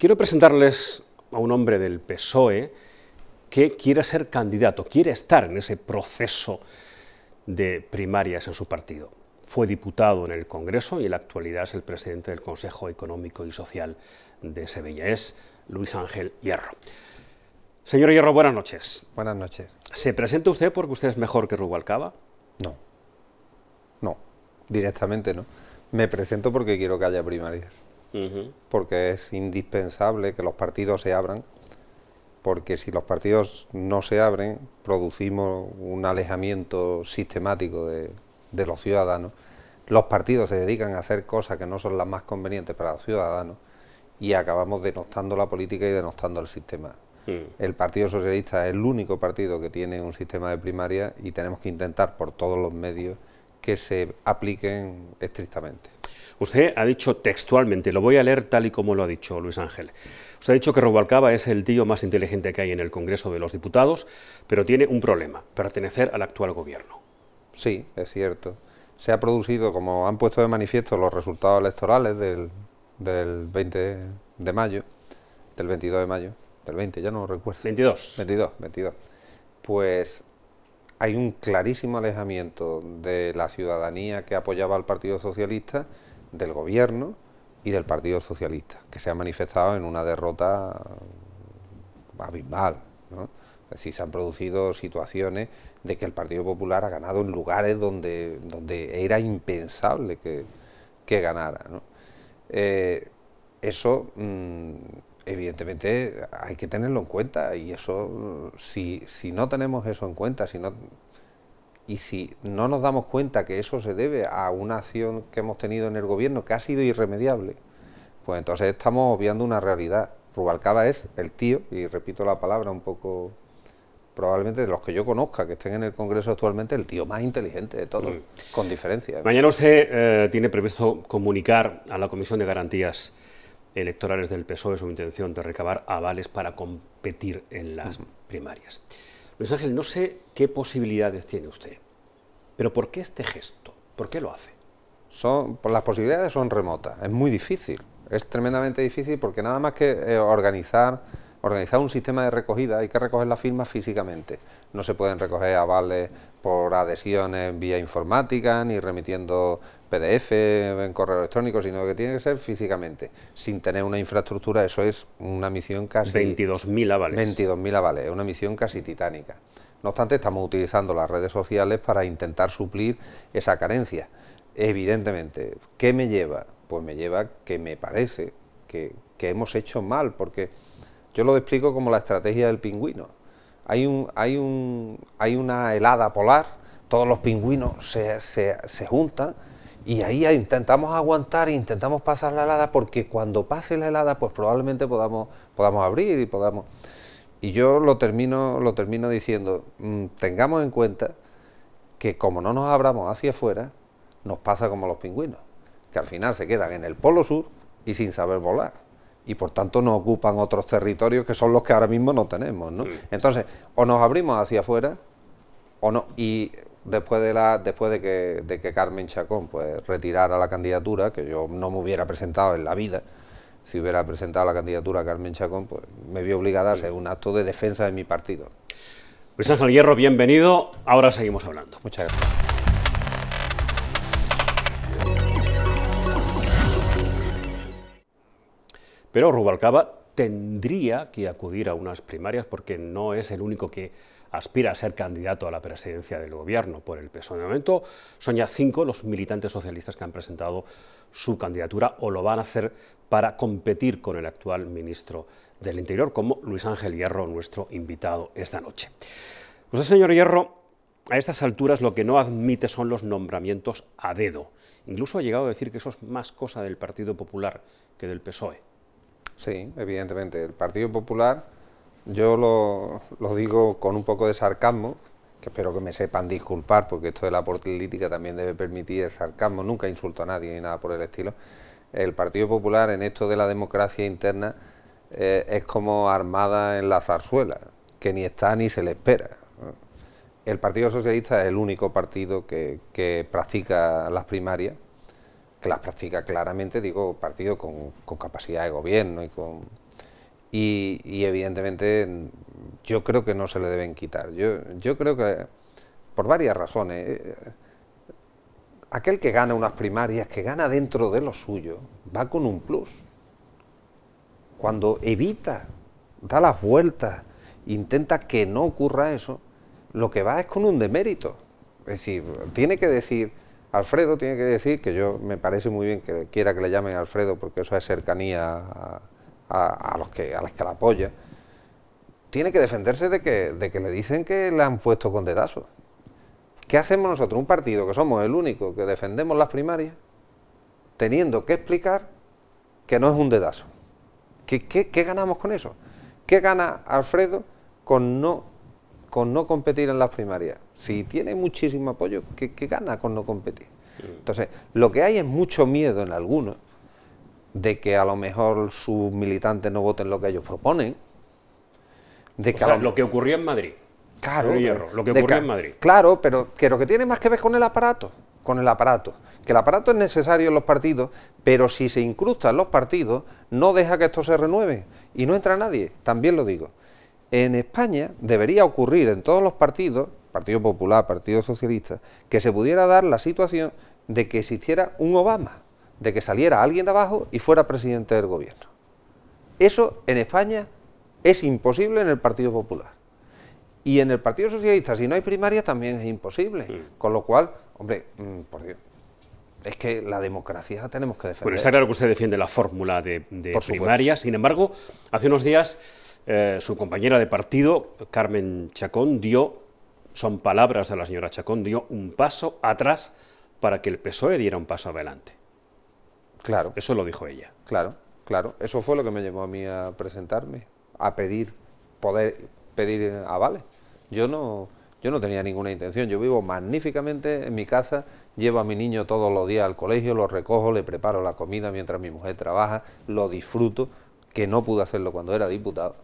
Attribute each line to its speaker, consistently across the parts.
Speaker 1: Quiero presentarles a un hombre del PSOE que quiere ser candidato, quiere estar en ese proceso de primarias en su partido. Fue diputado en el Congreso y en la actualidad es el presidente del Consejo Económico y Social de Sevilla. Es Luis Ángel Hierro. Señor Hierro, buenas noches. Buenas noches. ¿Se presenta usted porque usted es mejor que Rubalcaba?
Speaker 2: No. No. Directamente no. Me presento porque quiero que haya primarias porque es indispensable que los partidos se abran, porque si los partidos no se abren, producimos un alejamiento sistemático de, los ciudadanos. Los partidos se dedican a hacer cosas que no son las más convenientes para los ciudadanos y acabamos denostando la política y denostando el sistema. Mm. El Partido Socialista es el único partido que tiene un sistema de primaria y tenemos que intentar por todos los medios que se
Speaker 1: apliquen estrictamente. Usted ha dicho textualmente, lo voy a leer tal y como lo ha dicho Luis Ángel. Usted ha dicho que robalcaba es el tío más inteligente que hay en el Congreso de los Diputados, pero tiene un problema, pertenecer al actual gobierno. Sí, es cierto. Se ha
Speaker 2: producido, como han puesto de manifiesto los resultados electorales del, 20 de mayo, del 22 de mayo, del 20, ya no recuerdo. 22. 22, 22. Pues hay un clarísimo alejamiento de la ciudadanía que apoyaba al Partido Socialista del gobierno y del Partido Socialista, que se ha manifestado en una derrota abismal. se han producido situaciones de que el Partido Popular ha ganado en lugares donde, donde era impensable que, que ganara. Eh, eso, mm, evidentemente, hay que tenerlo en cuenta y eso, si, si no tenemos eso en cuenta, si no y si no nos damos cuenta que eso se debe a una acción que hemos tenido en el gobierno que ha sido irremediable, pues entonces estamos obviando una realidad. Rubalcaba es el tío, y repito la palabra un poco, probablemente de los que yo conozca que estén en el Congreso actualmente, el tío más inteligente de todos, mm. con diferencia. ¿eh? Mañana
Speaker 1: usted eh, tiene previsto comunicar a la Comisión de Garantías Electorales del PSOE su intención de recabar avales para competir en las primarias. Luis Ángel, no sé qué posibilidades tiene usted pero ¿por qué este gesto? ¿Por qué
Speaker 2: lo hace? Son, las posibilidades son remotas, es muy difícil, es tremendamente difícil porque nada más que eh, organizar organizar un sistema de recogida, hay que recoger las firmas físicamente. No se pueden recoger avales por adhesiones vía informática, ni remitiendo PDF en correo electrónico, sino que tiene que ser físicamente. Sin tener una infraestructura, eso es una misión casi... 22.000 avales. 22.000 avales, es una misión casi titánica. No obstante, estamos utilizando las redes sociales para intentar suplir esa carencia. Evidentemente, ¿qué me lleva? Pues me lleva que me parece que, que hemos hecho mal, porque yo lo explico como la estrategia del pingüino. Hay, un, hay, un, hay una helada polar, todos los pingüinos se, juntan y ahí intentamos aguantar, e intentamos pasar la helada porque cuando pase la helada pues probablemente podamos, abrir y podamos... Y yo lo termino, diciendo, mm, tengamos en cuenta que como no nos abramos hacia afuera, nos pasa como los pingüinos, que al final se quedan en el polo sur y sin saber volar y por tanto no ocupan otros territorios que son los que ahora mismo no tenemos. ¿no? Mm. Entonces, o nos abrimos hacia afuera o no. Y después de la después de que, Carmen Chacón pues retirara la candidatura, que yo no me hubiera presentado en la vida, si hubiera presentado la candidatura Carmen Chacón, pues me vi obligada a mm. hacer un acto de defensa de mi partido.
Speaker 1: Luis Ángel Hierro, bienvenido. Ahora seguimos hablando. Muchas gracias. Pero Rubalcaba tendría que acudir a unas primarias porque no es el único que aspira a ser candidato a la presidencia del gobierno por el PSOE. De momento son ya cinco los militantes socialistas que han presentado su candidatura o lo van a hacer para competir con el actual ministro del Interior, como Luis Ángel Hierro, nuestro invitado esta noche. Pues señor Hierro, a estas alturas lo que no admite son los nombramientos a dedo. Incluso ha llegado a decir que eso es más cosa del Partido Popular que del PSOE.
Speaker 2: Sí, evidentemente. El Partido Popular, yo lo, digo con un poco de sarcasmo, que espero que me sepan disculpar, porque esto de la política también debe permitir el sarcasmo, nunca insulto a nadie ni nada por el estilo. El Partido Popular en esto de la democracia interna eh, es como armada en la zarzuela, que ni está ni se le espera. El Partido Socialista es el único partido que, que practica las primarias, que las practica claramente, digo, partido con, capacidad de gobierno y con... Y, evidentemente yo creo que no se le deben quitar. Yo, yo creo que, por varias razones, eh, aquel que gana unas primarias, que gana dentro de lo suyo, va con un plus. Cuando evita, da las vueltas, intenta que no ocurra eso, lo que va es con un demérito. Es decir, tiene que decir Alfredo tiene que decir que yo me parece muy bien que quiera que le llamen Alfredo porque eso es cercanía a, los, que, a que la apoya. Tiene que defenderse de que, de que le dicen que le han puesto con dedazo. ¿Qué hacemos nosotros? Un partido que somos el único que defendemos las primarias, teniendo que explicar que no es un dedazo. qué ganamos con eso? ¿Qué gana Alfredo con no con no competir en las primarias. Si tiene muchísimo apoyo, ¿qué, gana con no competir? Mm. Entonces, lo que hay es mucho miedo en algunos de que a lo mejor sus militantes no voten lo que ellos proponen. De o lo
Speaker 1: que ocurrió en Madrid.
Speaker 2: Claro. lo que ocurrió en Madrid. Claro, pero que lo que tiene más que ver con el aparato. Con el aparato. Que el aparato es necesario en los partidos, pero si se incrustan los partidos, no deja que esto se renueve. Y no entra nadie, también lo digo en España debería ocurrir en todos los partidos, Partido Popular, Partido Socialista, que se pudiera dar la situación de que existiera un Obama, de que saliera alguien de abajo y fuera presidente del gobierno. Eso en España es imposible en el Partido Popular. Y en el Partido Socialista, si no hay primaria, también es imposible. Con lo cual, hombre, mm, por Dios, es que la democracia la tenemos que defender. Bueno, está claro
Speaker 1: que usted defiende la fórmula de, primaria. Sin embargo, hace unos días eh, su compañera de partido, Carmen Chacón, dio, son palabras de la señora Chacón, dio un paso atrás para que el PSOE diera un paso adelante. Claro. Eso lo dijo ella. Claro, claro. Eso fue lo que
Speaker 2: me llevó a mí a presentarme, a pedir, poder pedir avales. Ah, yo no, yo no tenía ninguna intención. Yo vivo magníficamente en mi casa, llevo a mi niño todos los días al colegio, lo recojo, le preparo la comida mientras mi mujer trabaja, lo disfruto, que no pude hacerlo cuando era diputado.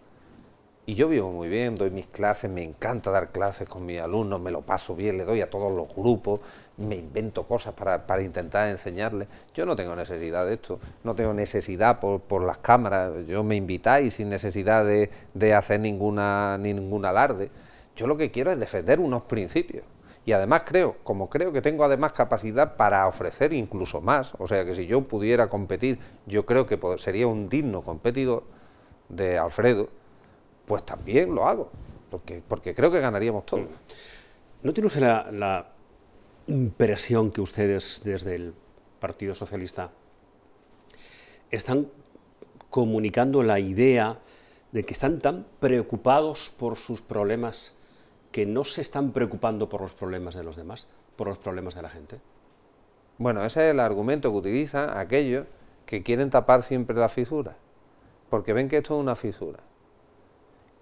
Speaker 2: Y yo vivo muy bien, doy mis clases, me encanta dar clases con mis alumnos, me lo paso bien, le doy a todos los grupos, me invento cosas para, intentar enseñarles. Yo no tengo necesidad de esto, no tengo necesidad por, las cámaras, yo me invitáis sin necesidad de, hacer ninguna, ningún alarde. Yo lo que quiero es defender unos principios. Y además creo, como creo que tengo además capacidad para ofrecer incluso más, o sea que si yo pudiera competir, yo creo que sería un digno competidor de Alfredo, pues también lo hago, porque, creo que
Speaker 1: ganaríamos todos. Mm. ¿No tiene usted la, impresión que ustedes desde el Partido Socialista están comunicando la idea de que están tan preocupados por sus problemas que no se están preocupando por los problemas de los demás, por los problemas de la gente? Bueno, ese es el argumento que utiliza aquellos que quieren tapar siempre la fisura,
Speaker 2: porque ven que esto es una fisura.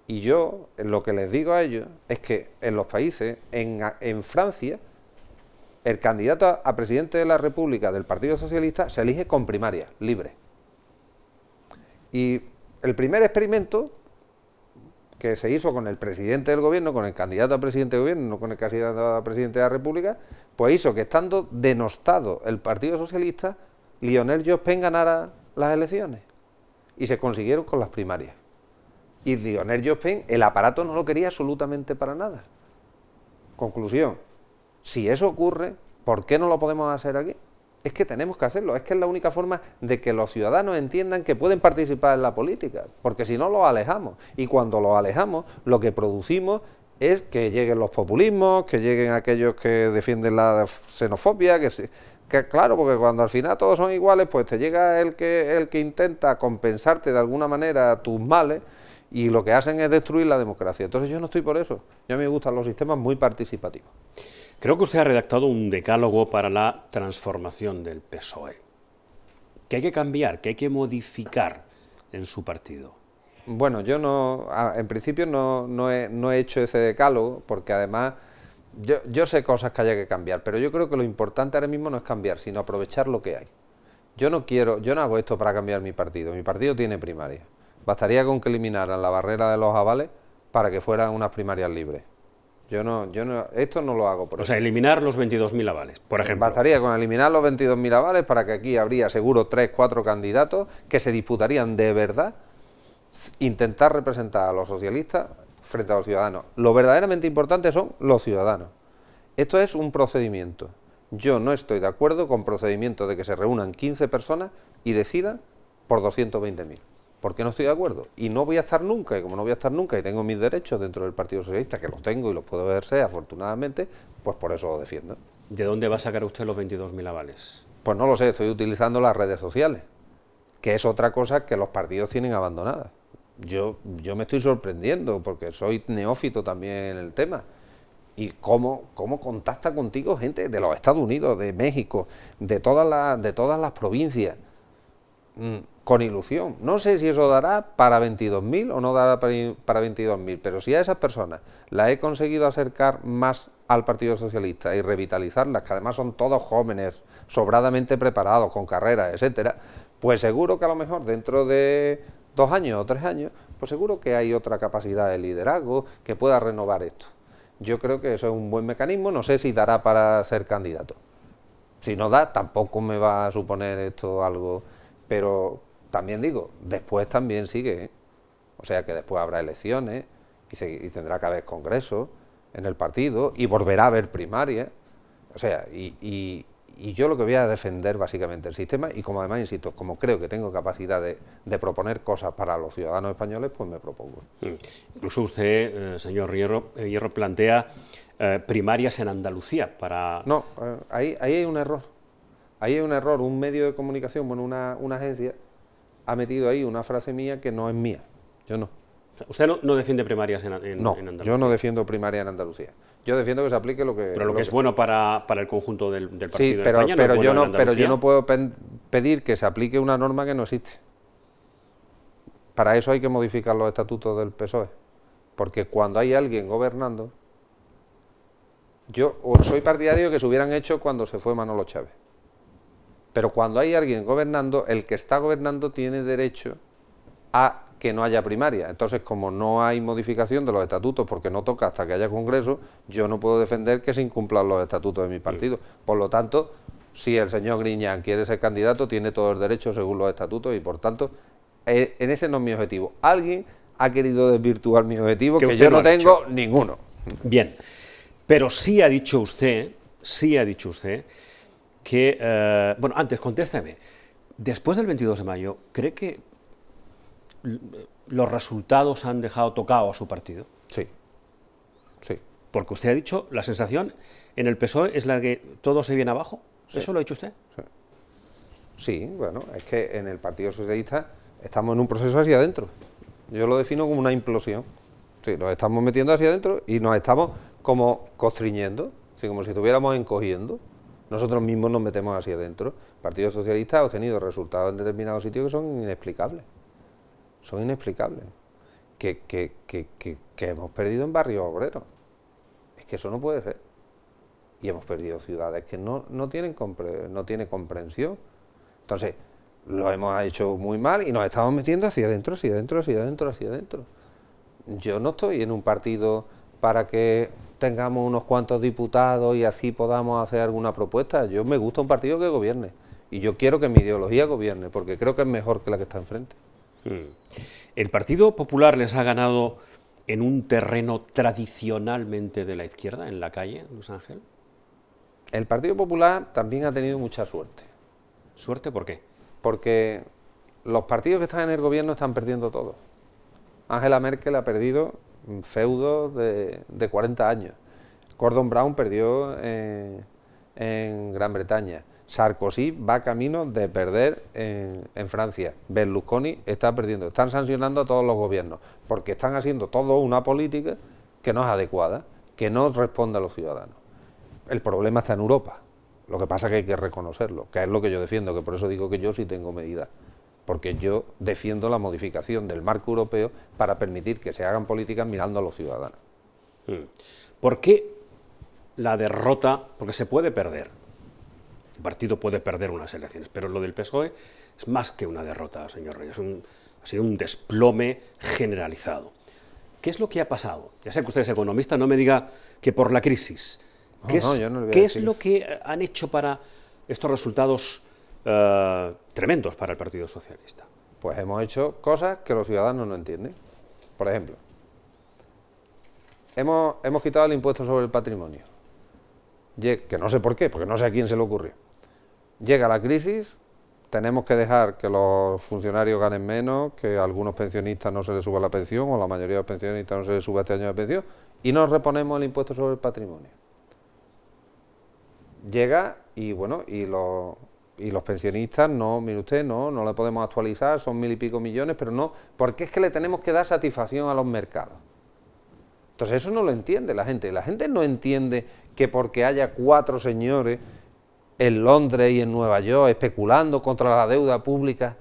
Speaker 2: Y yo lo que les digo a ellos es que en los países, en, Francia, el candidato a, presidente de la República del Partido Socialista se elige con primaria, libre. Y el primer experimento que se hizo con el presidente del gobierno, con el candidato a presidente del gobierno, no con el candidato a presidente de la República, pues hizo que estando denostado el Partido Socialista, Lionel Jospin ganara las elecciones. Y se consiguieron con las primarias. Y Lionel Jospin, el aparato no lo quería absolutamente para nada. Conclusión, si eso ocurre, ¿por qué no lo podemos hacer aquí? Es que tenemos que hacerlo, es que es la única forma de que los ciudadanos entiendan que pueden participar en la política, porque si no los alejamos, y cuando los alejamos, lo que producimos es que lleguen los populismos, que lleguen aquellos que defienden la xenofobia, que, que claro, porque cuando al final todos son iguales, pues te llega el que, el que intenta compensarte de alguna manera tus males, y lo que hacen es destruir la democracia. Entonces yo no estoy por eso. Yo a mí me
Speaker 1: gustan los sistemas muy participativos. Creo que usted ha redactado un decálogo para la transformación del PSOE. ¿Qué hay que cambiar? ¿Qué hay que modificar en
Speaker 2: su partido? Bueno, yo no, en principio no, he, no he, hecho ese decálogo porque además yo, yo sé cosas que haya que cambiar, pero yo creo que lo importante ahora mismo no es cambiar, sino aprovechar lo que hay. Yo no quiero, yo no hago esto para cambiar mi partido, mi partido tiene primaria. Bastaría con que eliminaran la barrera de los avales para que fueran unas primarias libres. Yo no, yo no, esto no lo hago. o sea, eliminar los 22.000 avales, por ejemplo. Bastaría con eliminar los 22.000 avales para que aquí habría seguro 3, 4 candidatos que se disputarían de verdad intentar representar a los socialistas frente a los ciudadanos. Lo verdaderamente importante son los ciudadanos. Esto es un procedimiento. Yo no estoy de acuerdo con procedimientos de que se reúnan 15 personas y decidan por 220.000 porque no estoy de acuerdo. Y no voy a estar nunca, y como no voy a estar nunca y tengo mis derechos dentro del Partido Socialista, que los tengo y los puedo verse afortunadamente, pues por eso lo defiendo. ¿De dónde va a sacar usted los 22.000 avales? Pues no lo sé, estoy utilizando las redes sociales, que es otra cosa que los partidos tienen abandonada. Yo, yo me estoy sorprendiendo porque soy neófito también en el tema y cómo, cómo contacta contigo gente de los Estados Unidos, de México, de todas las, de todas las provincias. Mm, con ilusión. No sé si eso dará para 22.000 o no dará para 22.000, pero si a esas personas las he conseguido acercar más al Partido Socialista y revitalizarlas, que además son todos jóvenes, sobradamente preparados, con carreras, etcétera, pues seguro que a lo mejor dentro de dos años o tres años, pues seguro que hay otra capacidad de liderazgo que pueda renovar esto. Yo creo que eso es un buen mecanismo, no sé si dará para ser candidato. Si no da, tampoco me va a suponer esto algo pero también digo, después también sigue. ¿eh? O sea que después habrá elecciones y, tendrá cada vez congreso en el partido y volverá a haber primarias. O sea, y, yo lo que voy a defender básicamente el sistema y como además, insisto, como creo que tengo capacidad de, proponer cosas
Speaker 1: para los ciudadanos españoles, pues me propongo. Mm. Incluso usted, eh, señor Hierro, Hierro plantea eh, primarias en Andalucía para... No, ahí, ahí hay un error.
Speaker 2: Ahí hay un error, un medio de comunicación, bueno, una, agencia ha metido ahí una frase mía
Speaker 1: que no es mía,
Speaker 2: yo no. Usted no, defiende primarias en, en, no, Andalucía. Yo no defiendo primarias en
Speaker 1: Andalucía. Yo defiendo que se aplique lo que. Pero lo, que es bueno para, el conjunto del, partido. Sí, pero, yo no, pero yo no
Speaker 2: puedo pedir que se aplique una norma que no existe. Para eso hay que modificar los estatutos del PSOE. Porque cuando hay alguien gobernando. Yo soy partidario de que se hubieran hecho cuando se fue Manolo Chávez. Pero cuando hay alguien gobernando, el que está gobernando tiene derecho a que no haya primaria. Entonces, como no hay modificación de los estatutos, porque no toca hasta que haya Congreso, yo no puedo defender que se incumplan los estatutos de mi partido. Por lo tanto, si el señor Griñán quiere ser candidato, tiene todo el derecho según los estatutos y, por tanto, eh, en ese no es mi objetivo. Alguien ha querido desvirtuar mi objetivo, que, yo no tengo ninguno.
Speaker 1: Bien, pero sí ha dicho usted, sí ha dicho usted, que, eh, bueno, antes contésteme... después del 22 de mayo, ¿cree que los resultados han dejado tocado a su partido? Sí, sí. Porque usted ha dicho, la sensación en el PSOE es la que todo se viene abajo. ¿Eso lo ha dicho usted? Sí. sí, bueno, es que en el Partido Socialista estamos en un proceso hacia
Speaker 2: adentro. Yo lo defino como una implosión. Sí, nos estamos metiendo hacia adentro y nos estamos como constriñendo, como si estuviéramos encogiendo. Nosotros mismos nos metemos hacia adentro. El Partido Socialista ha obtenido resultados en determinados sitios que son inexplicables. Son inexplicables. Que, que, que, que hemos perdido en barrios obreros. Es que eso no puede ser. Y hemos perdido ciudades que no, tienen, compre, no tienen comprensión. Entonces, lo hemos hecho muy mal y nos estamos metiendo hacia adentro, hacia adentro, hacia adentro, hacia adentro. Yo no estoy en un partido para que tengamos unos cuantos diputados y así podamos hacer alguna propuesta. Yo me gusta un partido que
Speaker 1: gobierne y yo quiero que mi ideología gobierne porque creo que es mejor que la que está enfrente. Hmm. El Partido Popular les ha ganado en un terreno tradicionalmente de la izquierda, en la calle, Los Ángeles? El Partido Popular también ha tenido mucha
Speaker 2: suerte. ¿Suerte por qué? Porque los partidos que están en el gobierno están perdiendo todo. Angela Merkel ha perdido feudo de, 40 años. Gordon Brown perdió eh, en, Gran Bretaña. Sarkozy va camino de perder en, Francia. Berlusconi está perdiendo. Están sancionando a todos los gobiernos porque están haciendo todo una política que no es adecuada, que no responde a los ciudadanos. El problema está en Europa. Lo que pasa es que hay que reconocerlo, que es lo que yo defiendo, que por eso digo que yo sí tengo medida porque yo defiendo la modificación del marco europeo para permitir que se hagan políticas mirando a los ciudadanos. Mm.
Speaker 1: ¿Por qué la derrota? Porque se puede perder. El partido puede perder unas elecciones, pero lo del PSOE es más que una derrota, señor Reyes. Un, ha sido un desplome generalizado. ¿Qué es lo que ha pasado? Ya sé que usted es economista, no me diga que por la crisis. ¿Qué, es, ¿qué es, lo que han hecho para estos resultados eh, tremendos para el Partido Socialista. Pues hemos hecho cosas que
Speaker 2: los ciudadanos no entienden. Por ejemplo, hemos, quitado el impuesto sobre el patrimonio, que no sé por qué, porque no sé a quién se le ocurrió. Llega la crisis, tenemos que dejar que los funcionarios ganen menos, que a algunos pensionistas no se les suba la pensión, o la mayoría de los pensionistas no se les suba este año la pensión, y nos reponemos el impuesto sobre el patrimonio. Llega y bueno, y lo y los pensionistas, no, mire usted, no, no le podemos actualizar, son mil y pico millones, pero no, porque es que le tenemos que dar satisfacción a los mercados. Entonces eso no lo entiende la gente, la gente no entiende que porque haya cuatro señores en Londres y en Nueva York especulando contra la deuda pública,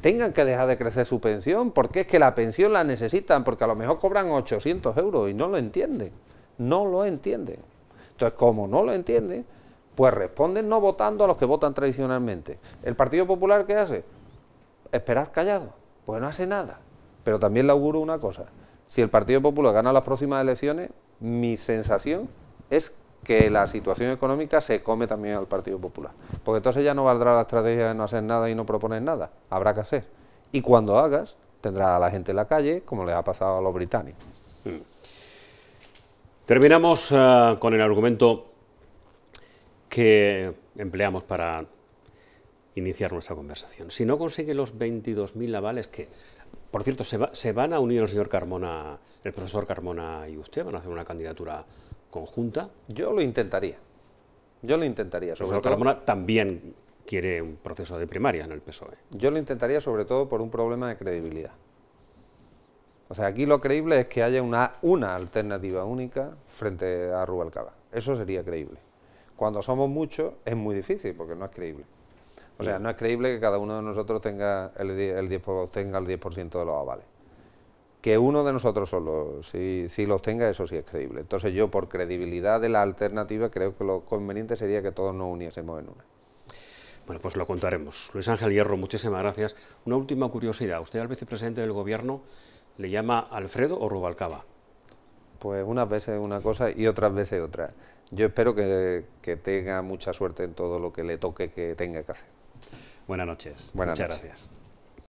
Speaker 2: tengan que dejar de crecer su pensión, porque es que la pensión la necesitan, porque a lo mejor cobran 800 euros y no lo entienden, no lo entienden. Entonces, como no lo entienden, pues responden no votando a los que votan tradicionalmente. ¿El Partido Popular qué hace? Esperar callado. Pues no hace nada. Pero también le auguro una cosa. Si el Partido Popular gana las próximas elecciones, mi sensación es que la situación económica se come también al Partido Popular. Porque entonces ya no valdrá la estrategia de no hacer nada y no proponer nada. Habrá que hacer. Y cuando hagas, tendrá a la gente en la calle, como le ha pasado a los británicos.
Speaker 1: Mm. Terminamos eh, con el argumento que empleamos para iniciar nuestra conversación. Si no consigue los 22.000 avales, que, por cierto, se, se, van a unir el señor Carmona, el profesor Carmona y usted, van a hacer una candidatura conjunta. Yo lo intentaría. Yo lo intentaría. Sobre el profesor Carmona también
Speaker 2: quiere un proceso de primaria en el PSOE. Yo lo intentaría sobre todo por un problema de credibilidad. O sea, aquí lo creíble es que haya una, una alternativa única frente a Rubalcaba. Eso sería creíble. Cuando somos muchos es muy difícil porque no es creíble. O sea, no es creíble que cada uno de nosotros tenga el, el 10, el 10% de los avales. Que uno de nosotros solo, si, los tenga, eso sí es creíble. Entonces yo, por credibilidad de la alternativa, creo que lo conveniente sería que todos nos uniésemos en una.
Speaker 1: Bueno, pues lo contaremos. Luis Ángel Hierro, muchísimas gracias. Una última curiosidad. Usted al vicepresidente del Gobierno le llama Alfredo o Rubalcaba. Pues unas veces una cosa y
Speaker 2: otras veces otra. Yo espero que, tenga mucha suerte en todo lo que le toque que tenga que hacer. Buenas noches. Muchas gracias.